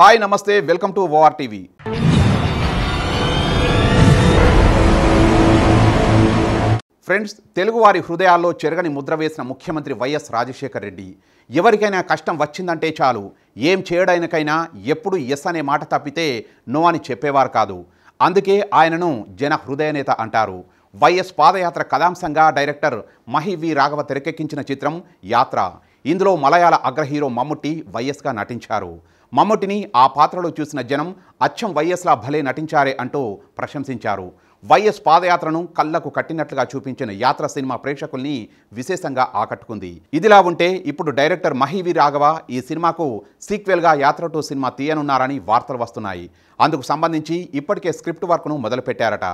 hi నమస్తే welcome to O R TV friends తెలుగువారి హృదయాల్లో చెరగని ముద్ర వేసిన ముఖ్యమంత్రి వైఎస్ రాజశేఖర రెడ్డి ఎవరికైనా కష్టం వచ్చిందంటే చాలు ఏం చేయడానికైనా ఎప్పుడు ఎస్ అనే మాట తప్పితే నో అని చెప్పేవారు కాదు అందుకే ఆయనను జన హృదయనేత అంటారు వైఎస్ పాదయాత్ర కథాంశంగా డైరెక్టర్ మహి వి రాఘవ తెరకెక్కించిన చిత్రం యాత్ర ఇందులో మలయాళ అగ్రహీరో మమ్ముట్టి వైఎస్గా నటించారు మమ్మటిని ఆ పాత్రలో చూసిన జనం అచ్చం వైఎస్లా భలే నటించారే అంటూ ప్రశంసించారు వైఎస్ పాదయాత్రను కళ్లకు కట్టినట్లుగా చూపించిన యాత్ర సినిమా ప్రేక్షకుల్ని విశేషంగా ఆకట్టుకుంది ఇదిలా ఉంటే ఇప్పుడు డైరెక్టర్ మహివి రాఘవ ఈ సినిమాకు సీక్వెల్గా యాత్ర టూ సినిమా తీయనున్నారని వార్తలు వస్తున్నాయి అందుకు సంబంధించి ఇప్పటికే స్క్రిప్ట్ వర్క్ను మొదలుపెట్టారట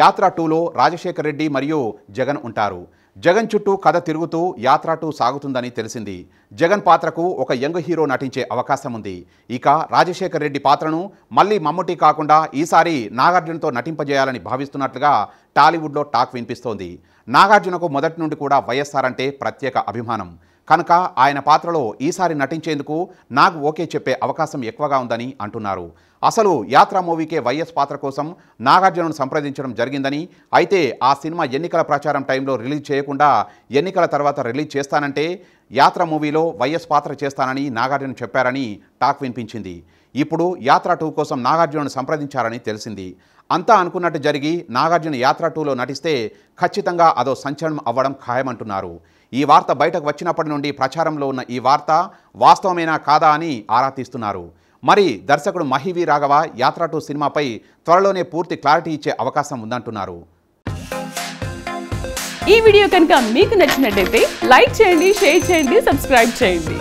యాత్ర టూలో రాజశేఖర్ రెడ్డి మరియు జగన్ ఉంటారు జగన్ చుట్టూ కథ తిరుగుతూ యాత్ర టూ సాగుతుందని తెలిసింది జగన్ పాత్రకు ఒక యంగ్ హీరో నటించే అవకాశం ఉంది ఇక రాజశేఖర్ రెడ్డి పాత్రను మళ్ళీ మమ్ముటి కాకుండా ఈసారి నాగార్జునతో నటింపజేయాలని భావిస్తున్నట్లుగా టాలీవుడ్లో టాక్ వినిపిస్తోంది నాగార్జునకు మొదటి నుండి కూడా వైఎస్ఆర్ అంటే ప్రత్యేక అభిమానం కనుక ఆయన పాత్రలో ఈసారి నటించేందుకు నాకు ఓకే చెప్పే అవకాశం ఎక్కువగా ఉందని అంటున్నారు అసలు యాత్రా మూవీకే వైఎస్ పాత్ర కోసం నాగార్జునను సంప్రదించడం జరిగిందని అయితే ఆ సినిమా ఎన్నికల ప్రచారం టైంలో రిలీజ్ చేయకుండా ఎన్నికల తర్వాత రిలీజ్ చేస్తానంటే యాత్ర మూవీలో వైఎస్ పాత్ర చేస్తానని నాగార్జున చెప్పారని టాక్ వినిపించింది ఇప్పుడు యాత్ర టూ కోసం నాగార్జునను సంప్రదించారని తెలిసింది అంతా అనుకున్నట్టు జరిగి నాగార్జున యాత్ర టూలో నటిస్తే ఖచ్చితంగా అదో సంచలనం అవ్వడం ఖాయమంటున్నారు ఈ వార్త బయటకు వచ్చినప్పటి నుండి ప్రచారంలో ఉన్న ఈ వార్త వాస్తవమేనా కాదా అని ఆరా తీస్తున్నారు మరి దర్శకుడు మహివి రాఘవ యాత్ర టూ సినిమాపై త్వరలోనే పూర్తి క్లారిటీ ఇచ్చే అవకాశం ఉందంటున్నారు ఈ వీడియో కనుక మీకు నచ్చినట్లయితే లైక్ చేయండి షేర్ చేయండి సబ్స్క్రైబ్ చేయండి